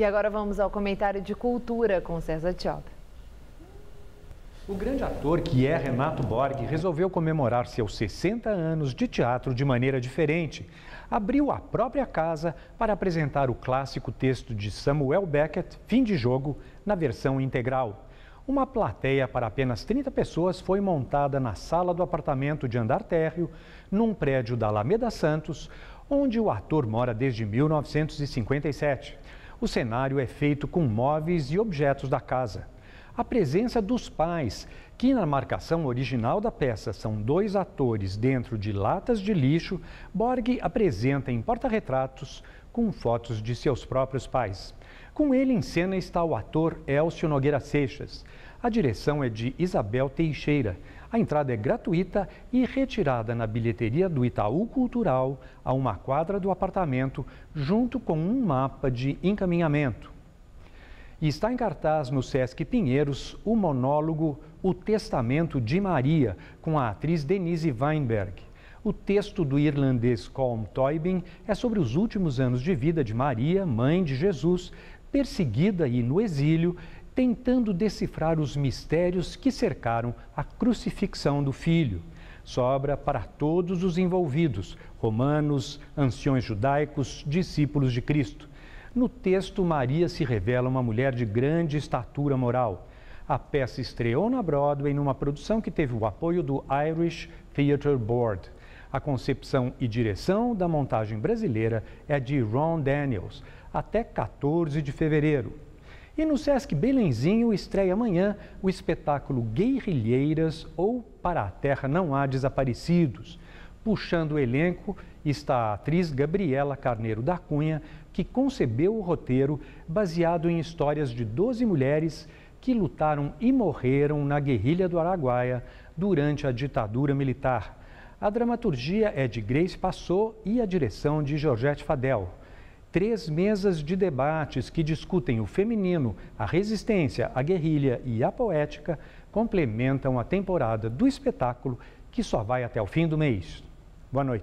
E agora vamos ao comentário de cultura com César Tioba. O grande ator que é Renato Borg resolveu comemorar seus 60 anos de teatro de maneira diferente. Abriu a própria casa para apresentar o clássico texto de Samuel Beckett, Fim de Jogo, na versão integral. Uma plateia para apenas 30 pessoas foi montada na sala do apartamento de andar térreo, num prédio da Alameda Santos, onde o ator mora desde 1957. O cenário é feito com móveis e objetos da casa. A presença dos pais, que na marcação original da peça são dois atores dentro de latas de lixo, Borg apresenta em porta-retratos com fotos de seus próprios pais. Com ele em cena está o ator Elcio Nogueira Seixas. A direção é de Isabel Teixeira. A entrada é gratuita e retirada na bilheteria do Itaú Cultural, a uma quadra do apartamento, junto com um mapa de encaminhamento. E está em cartaz no Sesc Pinheiros o monólogo O Testamento de Maria, com a atriz Denise Weinberg. O texto do irlandês Colm Toibin é sobre os últimos anos de vida de Maria, mãe de Jesus, perseguida e no exílio, tentando decifrar os mistérios que cercaram a crucifixão do filho. Sobra para todos os envolvidos: romanos, anciões judaicos, discípulos de Cristo. No texto, Maria se revela uma mulher de grande estatura moral. A peça estreou na Broadway numa produção que teve o apoio do Irish Theatre Board. A concepção e direção da montagem brasileira é de Ron Daniels, até 14 de fevereiro. E no Sesc Belenzinho estreia amanhã o espetáculo Guerrilheiras ou Para a Terra Não Há Desaparecidos. Puxando o elenco está a atriz Gabriela Carneiro da Cunha, que concebeu o roteiro baseado em histórias de 12 mulheres que lutaram e morreram na guerrilha do Araguaia durante a ditadura militar. A dramaturgia é de Grace Passot e a direção de Georgette Fadel três mesas de debates que discutem o feminino, a resistência, a guerrilha e a poética complementam a temporada do espetáculo que só vai até o fim do mês. Boa noite.